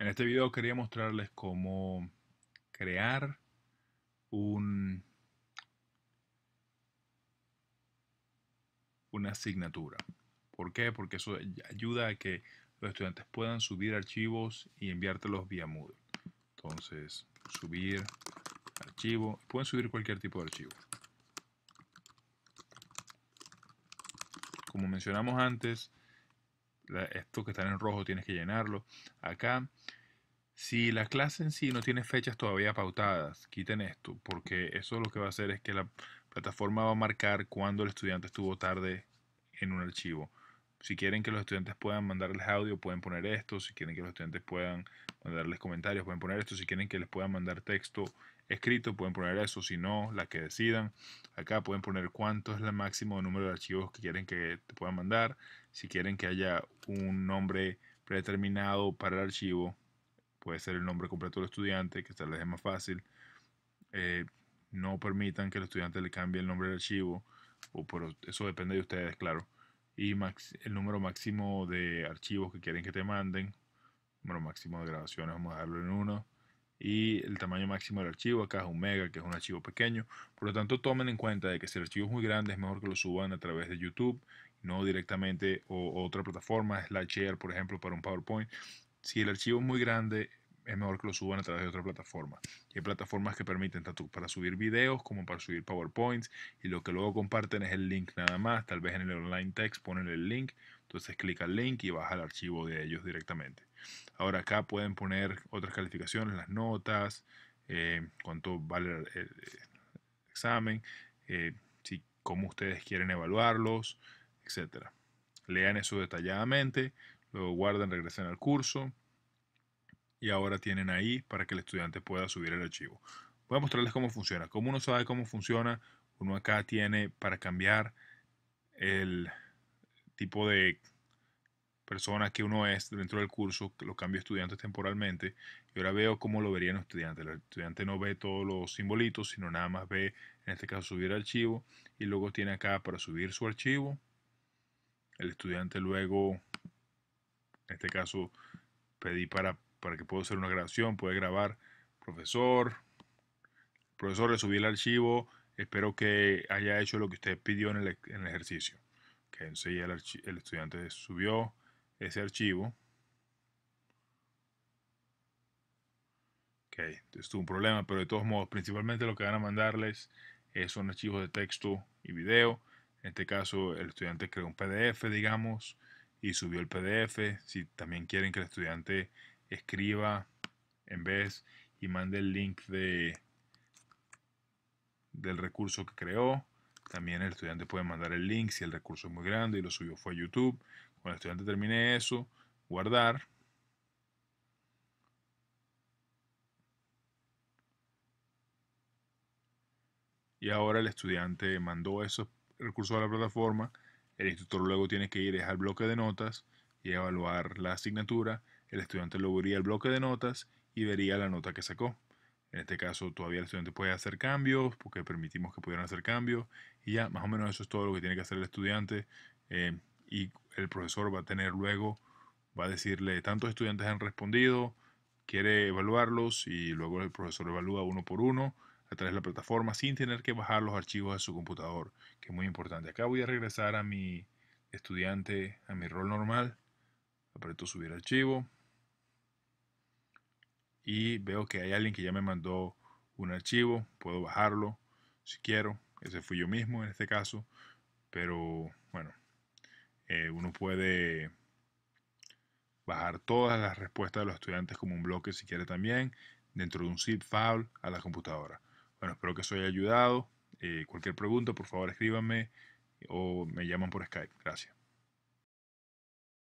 En este video quería mostrarles cómo crear un, una asignatura. ¿Por qué? Porque eso ayuda a que los estudiantes puedan subir archivos y enviártelos vía Moodle. Entonces, subir archivo. Pueden subir cualquier tipo de archivo. Como mencionamos antes, esto que están en rojo tienes que llenarlo. Acá, si la clase en sí no tiene fechas todavía pautadas, quiten esto, porque eso lo que va a hacer es que la plataforma va a marcar cuando el estudiante estuvo tarde en un archivo. Si quieren que los estudiantes puedan mandarles audio, pueden poner esto. Si quieren que los estudiantes puedan mandarles comentarios, pueden poner esto. Si quieren que les puedan mandar texto escrito, pueden poner eso. Si no, la que decidan. Acá pueden poner cuánto es el máximo número de archivos que quieren que te puedan mandar. Si quieren que haya un nombre predeterminado para el archivo, puede ser el nombre completo del estudiante, que tal vez es más fácil. Eh, no permitan que el estudiante le cambie el nombre del archivo, o eso depende de ustedes, claro y el número máximo de archivos que quieren que te manden. Número máximo de grabaciones, vamos a dejarlo en uno. Y el tamaño máximo del archivo, acá es un mega, que es un archivo pequeño. Por lo tanto, tomen en cuenta de que si el archivo es muy grande, es mejor que lo suban a través de YouTube, no directamente o, otra plataforma, SlideShare, por ejemplo, para un PowerPoint. Si el archivo es muy grande, es mejor que lo suban a través de otra plataforma. hay plataformas que permiten tanto para subir videos como para subir PowerPoints y lo que luego comparten es el link nada más. Tal vez en el online text ponen el link, entonces clic al link y baja el archivo de ellos directamente. Ahora acá pueden poner otras calificaciones, las notas, eh, cuánto vale el, examen, eh, si, cómo ustedes quieren evaluarlos, etc. Lean eso detalladamente, luego guardan, regresan al curso y ahora tienen ahí para que el estudiante pueda subir el archivo. Voy a mostrarles cómo funciona. Como uno sabe cómo funciona, uno acá tiene para cambiar el tipo de persona que uno es dentro del curso, lo cambio estudiantes temporalmente, y ahora veo cómo lo verían los estudiantes. El estudiante no ve todos los simbolitos, sino nada más ve, en este caso, subir archivo, y luego tiene acá para subir su archivo. El estudiante luego, en este caso, pedí para para que pueda hacer una grabación, puede grabar, profesor, profesor, le subí el archivo, espero que haya hecho lo que usted pidió en el, e, ejercicio. Okay, entonces ya el, estudiante subió ese archivo. Okay, entonces tuvo un problema, pero de todos modos, principalmente lo que van a mandarles es, son archivos de texto y video. En este caso, el estudiante creó un PDF, digamos, y subió el PDF. Si también quieren que el estudiante escriba en vez y mande el link de, del recurso que creó. También el estudiante puede mandar el link si el recurso es muy grande y lo subió fue a YouTube. Cuando el estudiante termine eso, guardar. Y ahora el estudiante mandó esos recursos a la plataforma. El instructor luego tiene que ir al bloque de notas y evaluar la asignatura, el estudiante lograría el bloque de notas y vería la nota que sacó. En este caso, todavía el estudiante puede hacer cambios porque permitimos que pudieran hacer cambios y ya, más o menos eso es todo lo que tiene que hacer el estudiante eh, y el profesor va a tener luego, va a decirle, tantos estudiantes han respondido, quiere evaluarlos y luego el profesor evalúa uno por uno a través de la plataforma sin tener que bajar los archivos a su computador, que es muy importante. Acá voy a regresar a mi estudiante, a mi rol normal aprieto subir archivo y veo que hay alguien que ya me mandó un archivo, puedo bajarlo si quiero, ese fui yo mismo en este caso, pero bueno, eh, uno puede bajar todas las respuestas de los estudiantes como un bloque si quiere también, dentro de un zip file a la computadora. Bueno, espero que eso haya ayudado. Eh, cualquier pregunta, por favor, escríbanme o me llaman por Skype. Gracias.